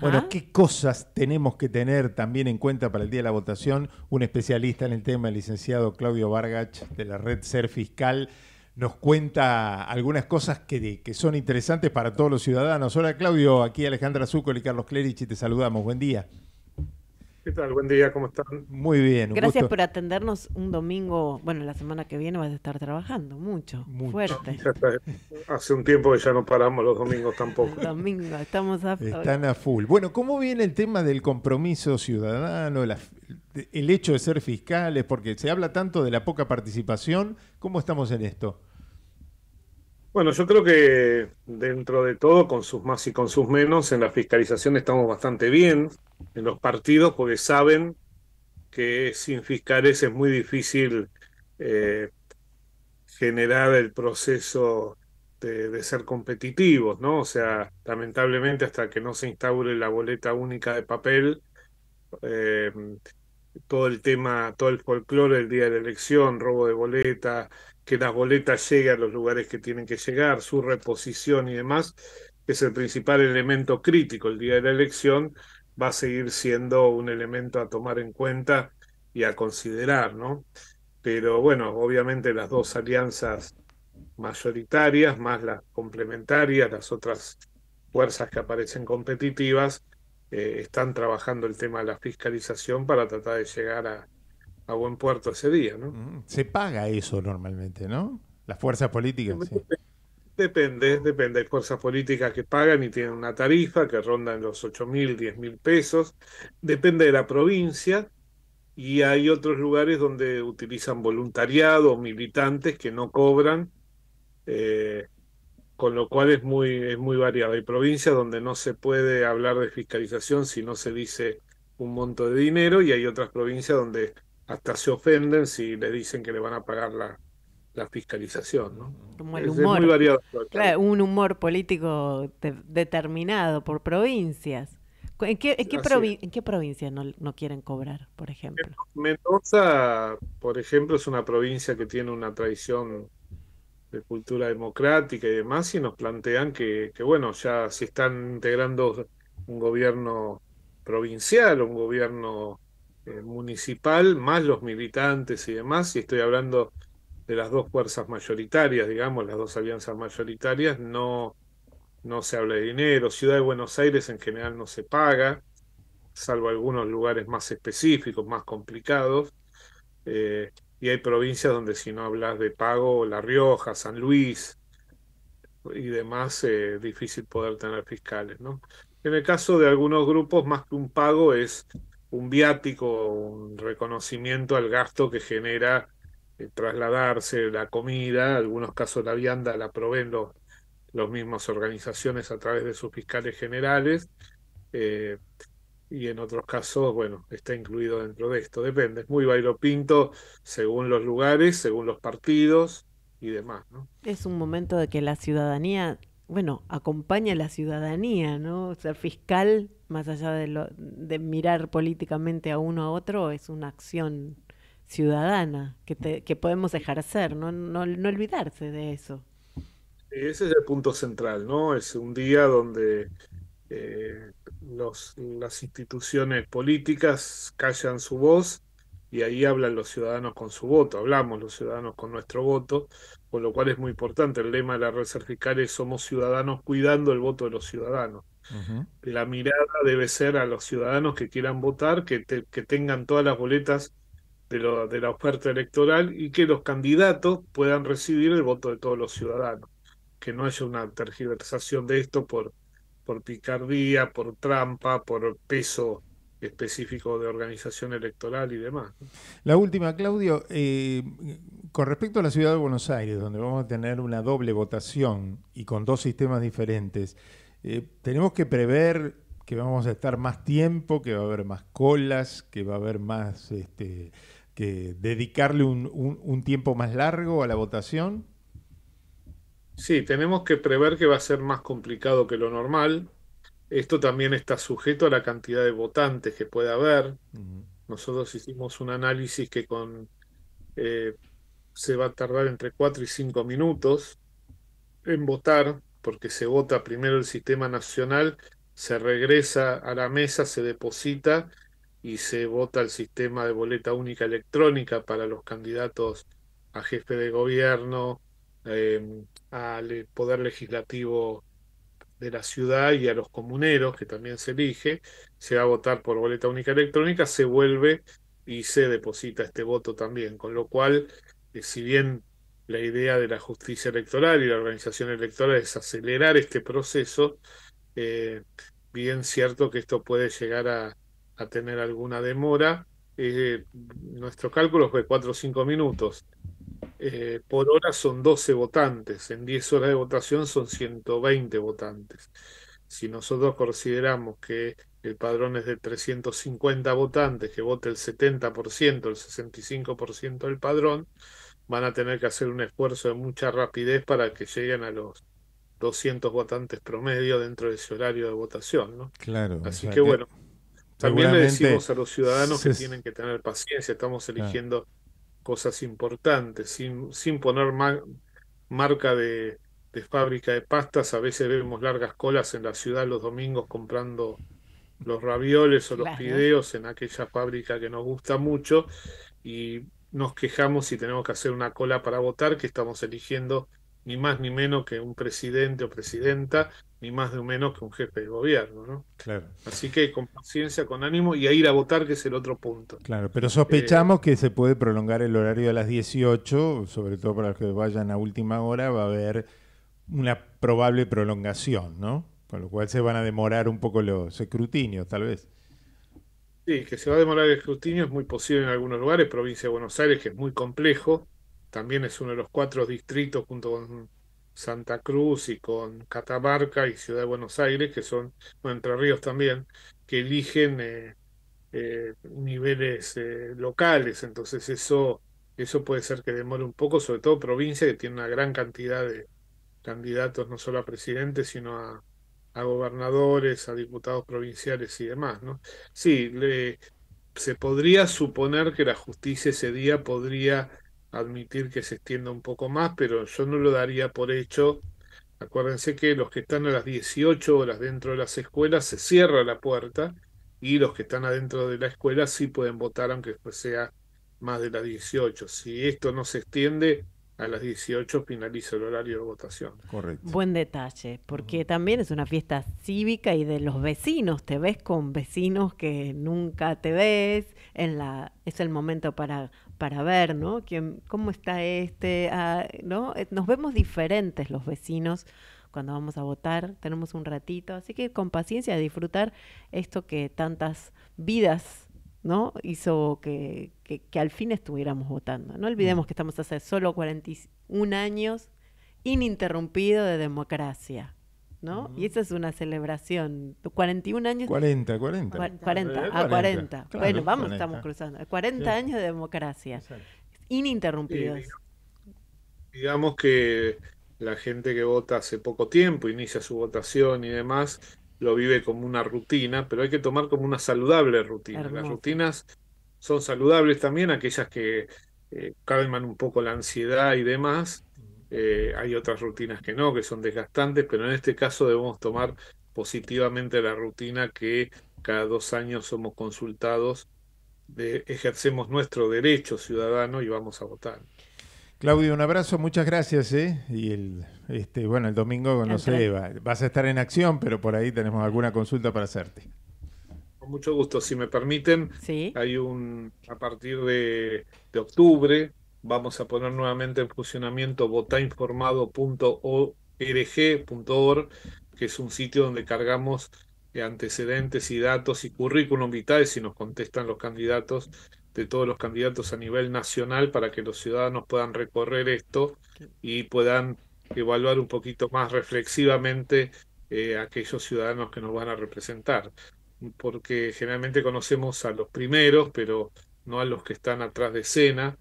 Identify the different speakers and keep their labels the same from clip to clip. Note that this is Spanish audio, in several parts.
Speaker 1: Bueno, ¿qué cosas tenemos que tener también en cuenta para el día de la votación? Un especialista en el tema, el licenciado Claudio Vargach, de la Red Ser Fiscal, nos cuenta algunas cosas que, son interesantes para todos los ciudadanos. Hola Claudio, aquí Alejandra Zúcoli y Carlos Clerici, te saludamos. Buen día.
Speaker 2: ¿Qué tal? Buen día, ¿cómo están?
Speaker 1: Muy bien. Gracias
Speaker 3: por atendernos un domingo. Bueno, la semana que viene vas a estar trabajando mucho, fuerte.
Speaker 2: Hace un tiempo que ya no paramos los domingos tampoco.
Speaker 3: domingo, estamos a full.
Speaker 2: Están a
Speaker 1: full. Bueno, ¿cómo viene el tema del compromiso ciudadano, el hecho de ser fiscales? Porque se habla tanto de la poca participación. ¿Cómo estamos en esto?
Speaker 2: Bueno, yo creo que dentro de todo, con sus más y con sus menos, en la fiscalización estamos bastante bien, en los partidos, porque saben que sin fiscales es muy difícil eh, generar el proceso de, ser competitivos, ¿no? O sea, lamentablemente hasta que no se instaure la boleta única de papel, eh, todo el tema, todo el folclore del día de la elección, robo de boleta, que las boletas lleguen a los lugares que tienen que llegar, su reposición y demás, es el principal elemento crítico el día de la elección, va a seguir siendo un elemento a tomar en cuenta y a considerar, ¿no? Pero bueno, obviamente las dos alianzas mayoritarias, más las complementarias, las otras fuerzas que aparecen competitivas, eh, están trabajando el tema de la fiscalización para tratar de llegar a, a buen puerto ese día,
Speaker 1: ¿no? Se paga eso normalmente, ¿no? Las fuerzas políticas.
Speaker 2: Depende, depende. Hay fuerzas políticas que pagan y tienen una tarifa que en los 8 mil, 10 mil pesos. Depende de la provincia. Y hay otros lugares donde utilizan voluntariado o militantes que no cobran, eh, con lo cual es muy, es muy variado. Hay provincias donde no se puede hablar de fiscalización si no se dice un monto de dinero y hay otras provincias donde hasta se ofenden si le dicen que le van a pagar la, fiscalización. ¿no? muy variado.
Speaker 3: un humor político determinado por provincias. ¿En qué, en qué, no, no, quieren cobrar, por ejemplo?
Speaker 2: Mendoza, por ejemplo, es una provincia que tiene una tradición de cultura democrática y demás, y nos plantean que, que bueno, ya se están integrando un gobierno provincial, un gobierno eh, municipal, más los militantes y demás, y estoy hablando de las dos fuerzas mayoritarias, digamos, las dos alianzas mayoritarias, no, no se habla de dinero. Ciudad de Buenos Aires en general no se paga, salvo algunos lugares más específicos, más complicados. Eh, y hay provincias donde si no hablas de pago, La Rioja, San Luis y demás, es eh, difícil poder tener fiscales. ¿no? En el caso de algunos grupos, más que un pago es un viático, un reconocimiento al gasto que genera eh, trasladarse la comida, en algunos casos la vianda la proveen los, mismas mismos organizaciones a través de sus fiscales generales, eh, y en otros casos, bueno, está incluido dentro de esto, depende, es muy bailopinto según los lugares, según los partidos y demás.
Speaker 3: Es un momento de que la ciudadanía bueno, acompaña a la ciudadanía, ¿no? Ser fiscal, más allá de, mirar políticamente a uno a otro, es una acción ciudadana que, podemos ejercer, ¿no? No, no, no olvidarse de eso.
Speaker 2: Ese es el punto central, ¿no? Es un día donde eh, las instituciones políticas callan su voz y ahí hablan los ciudadanos con su voto, hablamos los ciudadanos con nuestro voto, con lo cual es muy importante. El lema de la red cervical es somos ciudadanos cuidando el voto de los ciudadanos. La mirada debe ser a los ciudadanos que quieran votar, que, que tengan todas las boletas de, de la oferta electoral y que los candidatos puedan recibir el voto de todos los ciudadanos. Que no haya una tergiversación de esto por, por picardía, por trampa, por peso específico de organización electoral y demás.
Speaker 1: La última, Claudio, eh, con respecto a la ciudad de Buenos Aires, donde vamos a tener una doble votación y con dos sistemas diferentes, eh, tenemos que prever que vamos a estar más tiempo, que va a haber más colas, que va a haber más, este, que dedicarle un, un tiempo más largo a la votación.
Speaker 2: Sí, tenemos que prever que va a ser más complicado que lo normal, esto también está sujeto a la cantidad de votantes que pueda haber. Nosotros hicimos un análisis que con eh, se va a tardar entre cuatro y cinco minutos en votar, porque se vota primero el sistema nacional, se regresa a la mesa, se deposita y se vota el sistema de boleta única electrónica para los candidatos a jefe de gobierno, eh, al poder legislativo de la ciudad y a los comuneros, que también se elige, se va a votar por boleta única electrónica, se vuelve y se deposita este voto también, con lo cual, eh, si bien la idea de la justicia electoral y la organización electoral es acelerar este proceso, eh, bien cierto que esto puede llegar a, tener alguna demora. Eh, nuestro cálculo fue cuatro o cinco minutos. Eh, por hora son 12 votantes, en 10 horas de votación son 120 votantes. Si nosotros consideramos que el padrón es de 350 votantes, que vote el 70%, el 65% del padrón, van a tener que hacer un esfuerzo de mucha rapidez para que lleguen a los 200 votantes promedio dentro de ese horario de votación, ¿no? Claro. Así que, bueno, también le decimos a los ciudadanos que tienen que tener paciencia, estamos eligiendo cosas importantes, sin, poner marca de, fábrica de pastas. A veces vemos largas colas en la ciudad los domingos comprando los ravioles o los pideos en aquella fábrica que nos gusta mucho y nos quejamos si tenemos que hacer una cola para votar, que estamos eligiendo ni más ni menos que un presidente o presidenta ni más de menos que un jefe de gobierno, ¿no? Claro. Así que con paciencia, con ánimo y a ir a votar, que es el otro punto.
Speaker 1: Claro, pero sospechamos eh, que se puede prolongar el horario a las 18, sobre todo para los que vayan a última hora, va a haber una probable prolongación, ¿no? Con lo cual se van a demorar un poco los escrutinios, tal vez.
Speaker 2: Sí, que se va a demorar el escrutinio es muy posible en algunos lugares, provincia de Buenos Aires, que es muy complejo, también es uno de los cuatro distritos junto con Santa Cruz y con Catamarca y Ciudad de Buenos Aires, que son, Entre Ríos también, que eligen eh, eh, niveles eh, locales, entonces eso, eso puede ser que demore un poco, sobre todo provincia que tiene una gran cantidad de candidatos, no solo a presidentes, sino a, a gobernadores, a diputados provinciales y demás, ¿no? Sí, le, se podría suponer que la justicia ese día podría admitir que se extienda un poco más, pero yo no lo daría por hecho. Acuérdense que los que están a las 18 horas dentro de las escuelas se cierra la puerta y los que están adentro de la escuela sí pueden votar aunque sea más de las 18. Si esto no se extiende, a las 18 finaliza el horario de votación.
Speaker 1: Correcto.
Speaker 3: Buen detalle, porque también es una fiesta cívica y de los vecinos. Te ves con vecinos que nunca te ves. En la, es el momento para para ver, ¿no? ¿Cómo está este? Ah, ¿no? Eh, nos vemos diferentes los vecinos cuando vamos a votar, tenemos un ratito, así que con paciencia disfrutar esto que tantas vidas ¿no? hizo que, que, que al fin estuviéramos votando. No olvidemos mm. que estamos hace solo 41 años ininterrumpido de democracia. ¿no? Y esa es una celebración. 41 años. 40, 40.
Speaker 1: 40, a 40.
Speaker 2: bueno, vamos, estamos cruzando. 40 años de
Speaker 3: democracia. Ininterrumpidos. Eh,
Speaker 2: digamos que la gente que vota hace poco tiempo, inicia su votación y demás, lo vive como una rutina, pero hay que tomar como una saludable rutina. Las rutinas son saludables también, aquellas que eh, calman un poco la ansiedad y demás, eh, hay otras rutinas que no, que son desgastantes, pero en este caso debemos tomar positivamente la rutina que cada dos años somos consultados, ejercemos nuestro derecho ciudadano y vamos a votar.
Speaker 1: Claudio, un abrazo, muchas gracias. ¿eh? Y el, este, bueno, el domingo, no sé, va, vas a estar en acción, pero por ahí tenemos alguna consulta para hacerte.
Speaker 2: Con mucho gusto, si me permiten, hay un, a partir de octubre, Vamos a poner nuevamente en funcionamiento votainformado.org.org, que es un sitio donde cargamos antecedentes y datos y currículum vitae si nos contestan los candidatos de todos los candidatos a nivel nacional para que los ciudadanos puedan recorrer esto y puedan evaluar un poquito más reflexivamente a eh, aquellos ciudadanos que nos van a representar. Porque generalmente conocemos a los primeros, pero no a los que están atrás de escena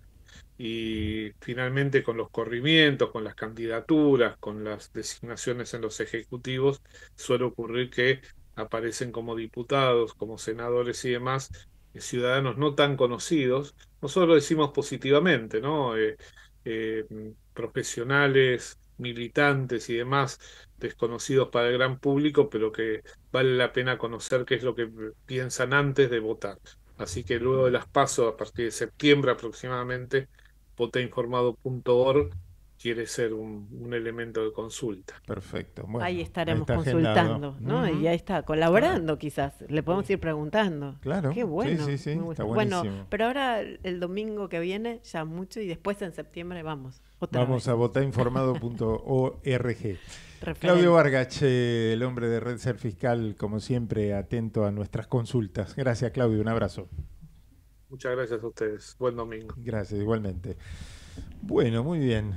Speaker 2: y finalmente con los corrimientos, con las candidaturas, con las designaciones en los ejecutivos, suele ocurrir que aparecen como diputados, como senadores y demás, eh, ciudadanos no tan conocidos, nosotros lo decimos positivamente, ¿no? Eh, eh, profesionales, militantes y demás desconocidos para el gran público, pero que vale la pena conocer qué es lo que piensan antes de votar. Así que luego de las pasos, a partir de septiembre aproximadamente, votainformado.org quiere ser un, elemento de consulta.
Speaker 1: Perfecto. ahí estaremos consultando,
Speaker 3: ¿no? Y ahí está, colaborando quizás. Le podemos ir preguntando. Claro. Qué bueno. Sí, sí, bueno, pero ahora el domingo que viene ya mucho y después en septiembre vamos. Otra vamos a
Speaker 1: votainformado.org. Claudio Vargas, eh, el hombre de Red Ser Fiscal, como siempre, atento a nuestras consultas. Gracias, Claudio. Un abrazo.
Speaker 2: Muchas gracias a ustedes. Buen domingo.
Speaker 1: Gracias, igualmente. Bueno, muy bien.